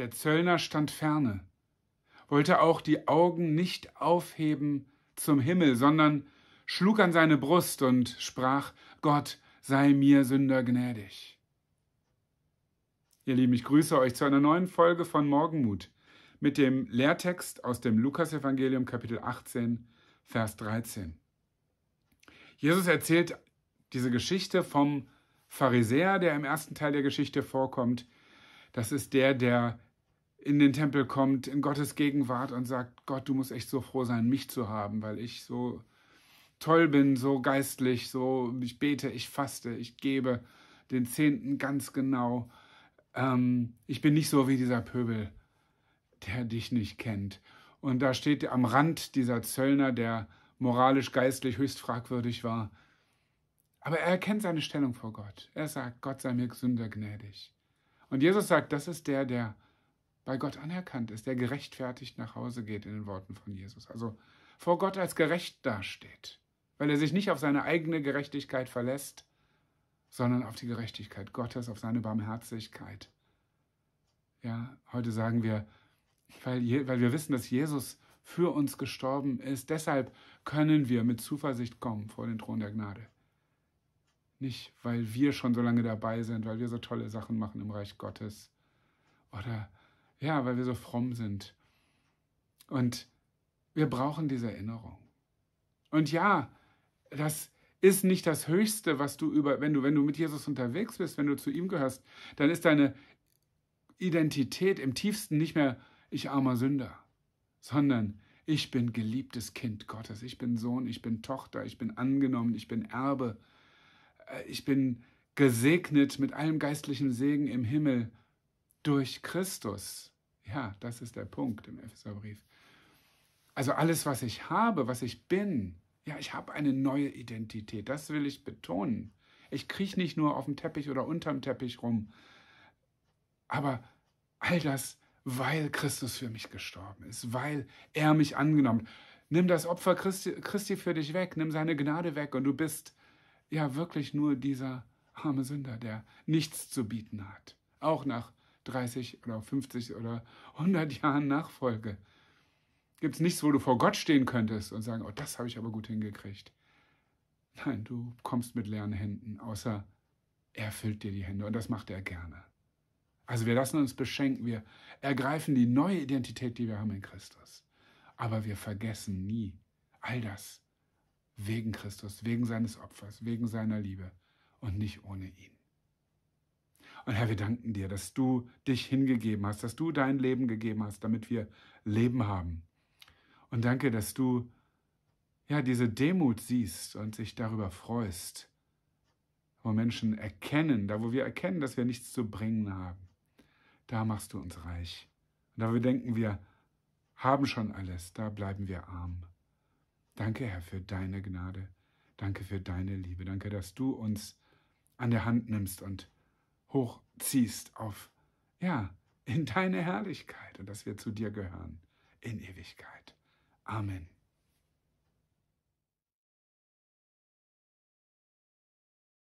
Der Zöllner stand ferne, wollte auch die Augen nicht aufheben zum Himmel, sondern schlug an seine Brust und sprach, Gott sei mir Sünder gnädig. Ihr Lieben, ich grüße euch zu einer neuen Folge von Morgenmut mit dem Lehrtext aus dem Lukasevangelium Kapitel 18, Vers 13. Jesus erzählt diese Geschichte vom Pharisäer, der im ersten Teil der Geschichte vorkommt. Das ist der, der in den Tempel kommt, in Gottes Gegenwart und sagt, Gott, du musst echt so froh sein, mich zu haben, weil ich so toll bin, so geistlich, so ich bete, ich faste, ich gebe den Zehnten ganz genau. Ähm, ich bin nicht so wie dieser Pöbel, der dich nicht kennt. Und da steht am Rand dieser Zöllner, der moralisch, geistlich höchst fragwürdig war. Aber er erkennt seine Stellung vor Gott. Er sagt, Gott sei mir Sünder gnädig. Und Jesus sagt, das ist der, der bei Gott anerkannt ist, der gerechtfertigt nach Hause geht in den Worten von Jesus. Also vor Gott als gerecht dasteht, weil er sich nicht auf seine eigene Gerechtigkeit verlässt, sondern auf die Gerechtigkeit Gottes, auf seine Barmherzigkeit. Ja, heute sagen wir, weil, weil wir wissen, dass Jesus für uns gestorben ist, deshalb können wir mit Zuversicht kommen vor den Thron der Gnade. Nicht, weil wir schon so lange dabei sind, weil wir so tolle Sachen machen im Reich Gottes oder ja, weil wir so fromm sind. Und wir brauchen diese Erinnerung. Und ja, das ist nicht das Höchste, was du über, wenn du, wenn du mit Jesus unterwegs bist, wenn du zu ihm gehörst, dann ist deine Identität im tiefsten nicht mehr ich armer Sünder, sondern ich bin geliebtes Kind Gottes, ich bin Sohn, ich bin Tochter, ich bin angenommen, ich bin Erbe, äh, ich bin gesegnet mit allem geistlichen Segen im Himmel durch Christus. Ja, das ist der Punkt im Epheserbrief. Also alles, was ich habe, was ich bin, ja, ich habe eine neue Identität. Das will ich betonen. Ich krieche nicht nur auf dem Teppich oder unterm Teppich rum. Aber all das, weil Christus für mich gestorben ist, weil er mich angenommen. Nimm das Opfer Christi, Christi für dich weg, nimm seine Gnade weg und du bist ja wirklich nur dieser arme Sünder, der nichts zu bieten hat. Auch nach 30 oder 50 oder 100 Jahren Nachfolge? Gibt es nichts, wo du vor Gott stehen könntest und sagen, oh, das habe ich aber gut hingekriegt? Nein, du kommst mit leeren Händen, außer er füllt dir die Hände und das macht er gerne. Also wir lassen uns beschenken, wir ergreifen die neue Identität, die wir haben in Christus. Aber wir vergessen nie all das wegen Christus, wegen seines Opfers, wegen seiner Liebe und nicht ohne ihn. Und Herr, wir danken dir, dass du dich hingegeben hast, dass du dein Leben gegeben hast, damit wir Leben haben. Und danke, dass du ja diese Demut siehst und sich darüber freust, wo Menschen erkennen, da wo wir erkennen, dass wir nichts zu bringen haben. Da machst du uns reich. Und da wir denken, wir haben schon alles, da bleiben wir arm. Danke, Herr, für deine Gnade. Danke für deine Liebe. Danke, dass du uns an der Hand nimmst und hochziehst auf, ja, in deine Herrlichkeit und dass wir zu dir gehören in Ewigkeit. Amen.